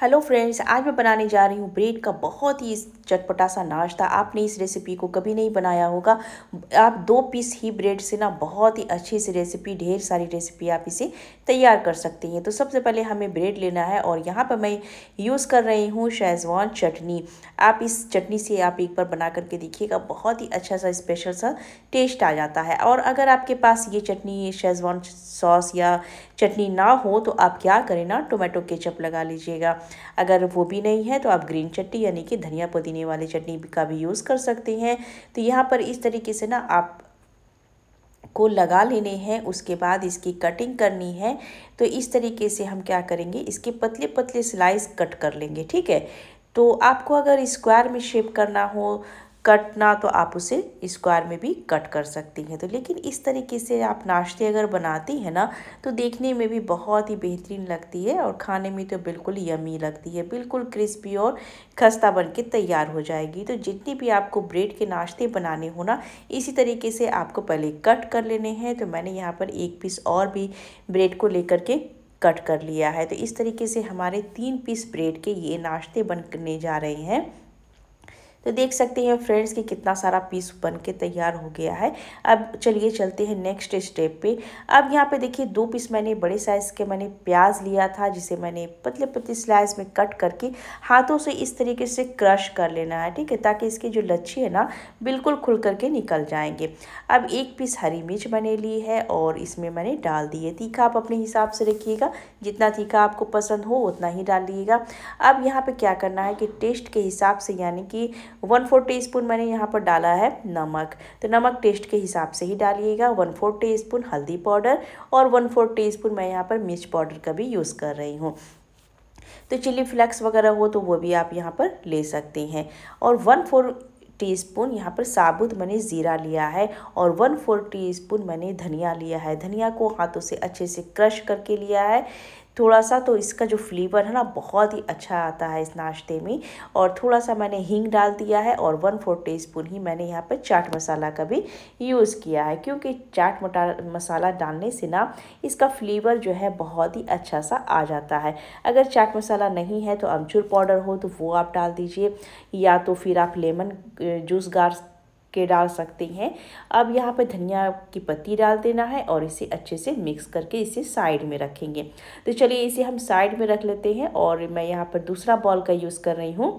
hello friends आज मैं बनाने जा रही हूँ ब्रेड का बहुत ही चटपटा सा नाश्ता आपने इस रेसिपी को कभी नहीं बनाया होगा आप दो पीस ही ब्रेड से ना बहुत ही अच्छी सी रेसिपी ढेर सारी रेसिपी आप इसे तैयार कर सकते हैं तो सबसे पहले हमें ब्रेड लेना है और यहाँ पर मैं यूज़ कर रही हूँ शेजवान चटनी आप इस चटनी से आप एक बार बना करके देखिएगा बहुत ही अच्छा सा स्पेशल सा टेस्ट आ जाता है और अगर आपके पास ये चटनी शेजवान सॉस या चटनी ना हो तो आप क्या करें ना टोमेटो केचप लगा लीजिएगा अगर वो भी नहीं है तो आप ग्रीन चटनी यानी कि धनिया पुदीने वाली चटनी का भी यूज़ कर सकते हैं तो यहाँ पर इस तरीके से ना आप को लगा लेने हैं उसके बाद इसकी कटिंग करनी है तो इस तरीके से हम क्या करेंगे इसके पतले पतले स्लाइस कट कर लेंगे ठीक है तो आपको अगर स्क्वायर में शेप करना हो कटना तो आप उसे स्क्वायर में भी कट कर सकती हैं तो लेकिन इस तरीके से आप नाश्ते अगर बनाती हैं ना तो देखने में भी बहुत ही बेहतरीन लगती है और खाने में तो बिल्कुल यमी लगती है बिल्कुल क्रिस्पी और खस्ता बन के तैयार हो जाएगी तो जितनी भी आपको ब्रेड के नाश्ते बनाने हो ना इसी तरीके से आपको पहले कट कर लेने हैं तो मैंने यहाँ पर एक पीस और भी ब्रेड को लेकर के कट कर लिया है तो इस तरीके से हमारे तीन पीस ब्रेड के ये नाश्ते बनने जा रहे हैं तो देख सकते हैं फ्रेंड्स कि कितना सारा पीस बन के तैयार हो गया है अब चलिए चलते हैं नेक्स्ट स्टेप पे अब यहाँ पे देखिए दो पीस मैंने बड़े साइज़ के मैंने प्याज लिया था जिसे मैंने पतले पतले स्लाइस में कट करके हाथों से इस तरीके से क्रश कर लेना है ठीक है ताकि इसके जो लच्छी है ना बिल्कुल खुल करके निकल जाएंगे अब एक पीस हरी मिर्च मैंने ली है और इसमें मैंने डाल दी है तीखा आप अपने हिसाब से रखिएगा जितना तीखा आपको पसंद हो उतना ही डालिएगा अब यहाँ पर क्या करना है कि टेस्ट के हिसाब से यानी कि वन फोर टी स्पून मैंने यहाँ पर डाला है नमक तो नमक टेस्ट के हिसाब से ही डालिएगा वन फोर टी स्पून हल्दी पाउडर और वन फोर टी स्पून मैं यहाँ पर मिर्च पाउडर का भी यूज़ कर रही हूँ तो चिली फ्लेक्स वगैरह हो तो वो भी आप यहाँ पर ले सकते हैं और वन फोर टीस्पून यहाँ पर साबुत मैंने ज़ीरा लिया है और वन फोर टीस्पून मैंने धनिया लिया है धनिया को हाथों से अच्छे से क्रश करके लिया है थोड़ा सा तो इसका जो फ्लेवर है ना बहुत ही अच्छा आता है इस नाश्ते में और थोड़ा सा मैंने हींग डाल दिया है और वन फोर टी स्पून ही मैंने यहाँ पर चाट मसाला का भी यूज़ किया है क्योंकि चाट मसाला डालने से ना इसका फ्लेवर जो है बहुत ही अच्छा सा आ जाता है अगर चाट मसाला नहीं है तो अमचूर पाउडर हो तो वो आप डाल दीजिए या तो फिर आप लेमन जूस गार के डाल सकते हैं अब यहाँ पे धनिया की पत्ती डाल देना है और इसे अच्छे से मिक्स करके इसे साइड में रखेंगे तो चलिए इसे हम साइड में रख लेते हैं और मैं यहाँ पर दूसरा बॉल का यूज़ कर रही हूँ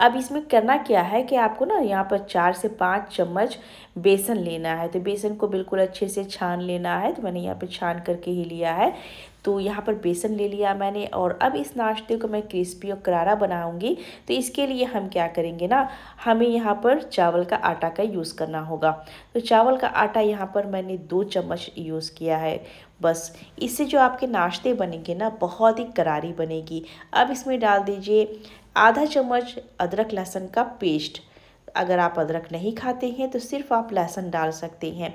अब इसमें करना क्या है कि आपको ना यहाँ पर चार से पाँच चम्मच बेसन लेना है तो बेसन को बिल्कुल अच्छे से छान लेना है तो मैंने यहाँ पर छान करके ही लिया है तो यहाँ पर बेसन ले लिया मैंने और अब इस नाश्ते को मैं क्रिस्पी और करारा बनाऊँगी तो इसके लिए हम क्या करेंगे ना हमें यहाँ पर चावल का आटा का यूज़ करना होगा तो चावल का आटा यहाँ पर मैंने दो चम्मच यूज़ किया है बस इससे जो आपके नाश्ते बनेंगे ना बहुत ही करारी बनेगी अब इसमें डाल दीजिए आधा चम्मच अदरक लहसुन का पेस्ट अगर आप अदरक नहीं खाते हैं तो सिर्फ आप लहसुन डाल सकते हैं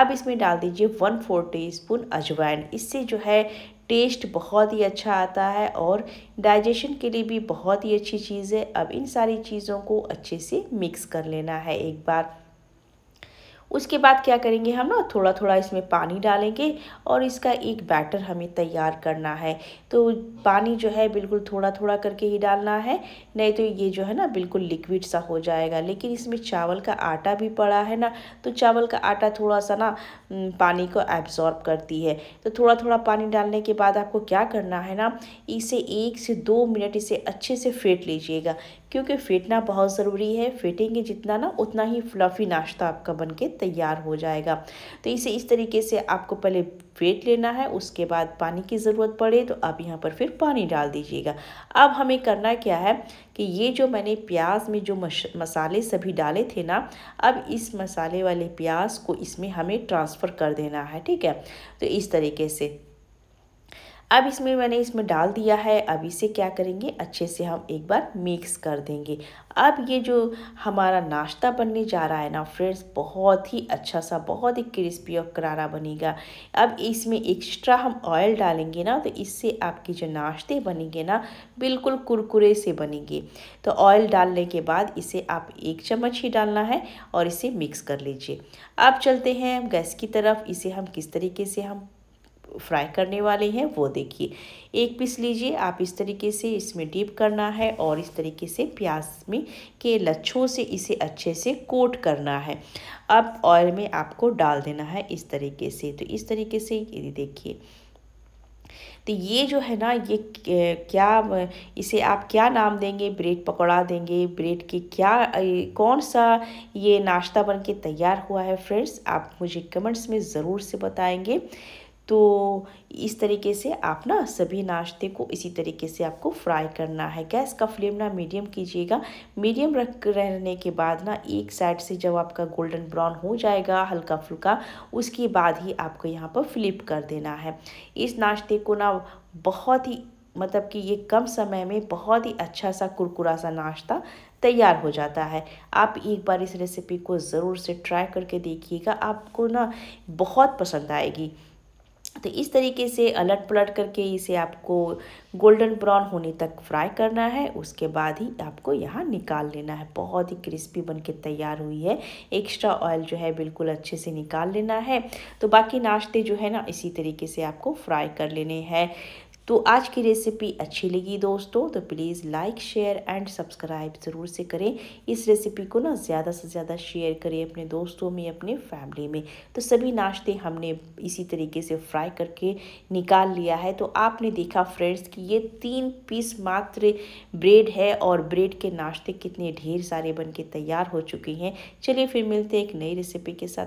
अब इसमें डाल दीजिए वन फोर टी स्पून अजवाइन इससे जो है टेस्ट बहुत ही अच्छा आता है और डाइजेशन के लिए भी बहुत ही अच्छी चीज़ है अब इन सारी चीज़ों को अच्छे से मिक्स कर लेना है एक बार उसके बाद क्या करेंगे हम ना थोड़ा थोड़ा इसमें पानी डालेंगे और इसका एक बैटर हमें तैयार करना है तो पानी जो है बिल्कुल थोड़ा थोड़ा करके ही डालना है नहीं तो ये जो है ना बिल्कुल लिक्विड सा हो जाएगा लेकिन इसमें चावल का आटा भी पड़ा है ना तो चावल का आटा थोड़ा सा ना पानी को एब्जॉर्ब करती है तो थोड़ा थोड़ा पानी डालने के बाद आपको क्या करना है ना इसे एक से दो मिनट इसे अच्छे से फेंट लीजिएगा क्योंकि फेंटना बहुत ज़रूरी है फेंटेंगे जितना ना उतना ही फ्लफ़ी नाश्ता आपका बन के तैयार हो जाएगा तो इसे इस तरीके से आपको पहले वेट लेना है उसके बाद पानी की ज़रूरत पड़े तो आप यहाँ पर फिर पानी डाल दीजिएगा अब हमें करना क्या है कि ये जो मैंने प्याज में जो मसाले सभी डाले थे ना अब इस मसाले वाले प्याज को इसमें हमें ट्रांसफ़र कर देना है ठीक है तो इस तरीके से अब इसमें मैंने इसमें डाल दिया है अब इसे क्या करेंगे अच्छे से हम एक बार मिक्स कर देंगे अब ये जो हमारा नाश्ता बनने जा रहा है ना फ्रेंड्स बहुत ही अच्छा सा बहुत ही क्रिस्पी और करारा बनेगा अब इसमें एक्स्ट्रा हम ऑयल डालेंगे ना तो इससे आपके जो नाश्ते बनेंगे ना बिल्कुल कुरकुरे से बनेंगे तो ऑयल डालने के बाद इसे आप एक चम्मच ही डालना है और इसे मिक्स कर लीजिए अब चलते हैं गैस की तरफ इसे हम किस तरीके से हम फ्राई करने वाले हैं वो देखिए एक पीस लीजिए आप इस तरीके से इसमें डीप करना है और इस तरीके से प्याज में के लच्छों से इसे अच्छे से कोट करना है अब ऑयल में आपको डाल देना है इस तरीके से तो इस तरीके से ये देखिए तो ये जो है ना ये क्या इसे आप क्या नाम देंगे ब्रेड पकौड़ा देंगे ब्रेड के क्या कौन सा ये नाश्ता बन के तैयार हुआ है फ्रेंड्स आप मुझे कमेंट्स में ज़रूर से बताएंगे तो इस तरीके से आप ना सभी नाश्ते को इसी तरीके से आपको फ्राई करना है गैस का फ्लेम ना मीडियम कीजिएगा मीडियम रख रहने के बाद ना एक साइड से जब आपका गोल्डन ब्राउन हो जाएगा हल्का फुल्का उसके बाद ही आपको यहाँ पर फ्लिप कर देना है इस नाश्ते को ना बहुत ही मतलब कि ये कम समय में बहुत ही अच्छा सा कुरकुरा सा नाश्ता तैयार हो जाता है आप एक बार इस रेसिपी को ज़रूर से ट्राई करके देखिएगा आपको ना बहुत पसंद आएगी तो इस तरीके से अलट पलट करके इसे आपको गोल्डन ब्राउन होने तक फ्राई करना है उसके बाद ही आपको यहाँ निकाल लेना है बहुत ही क्रिस्पी बन के तैयार हुई है एक्स्ट्रा ऑयल जो है बिल्कुल अच्छे से निकाल लेना है तो बाकी नाश्ते जो है ना इसी तरीके से आपको फ्राई कर लेने हैं तो आज की रेसिपी अच्छी लगी दोस्तों तो please like share and subscribe ज़रूर से करें इस रेसिपी को ना ज़्यादा से ज़्यादा शेयर करें अपने दोस्तों में अपने फैमिली में तो सभी नाश्ते हमने इसी तरीके से फ्राई करके निकाल लिया है तो आपने देखा फ्रेंड्स कि ये तीन पीस मात्र ब्रेड है और ब्रेड के नाश्ते कितने ढेर सारे बन के तैयार हो चुके हैं चलिए फिर मिलते हैं एक नई रेसिपी के साथ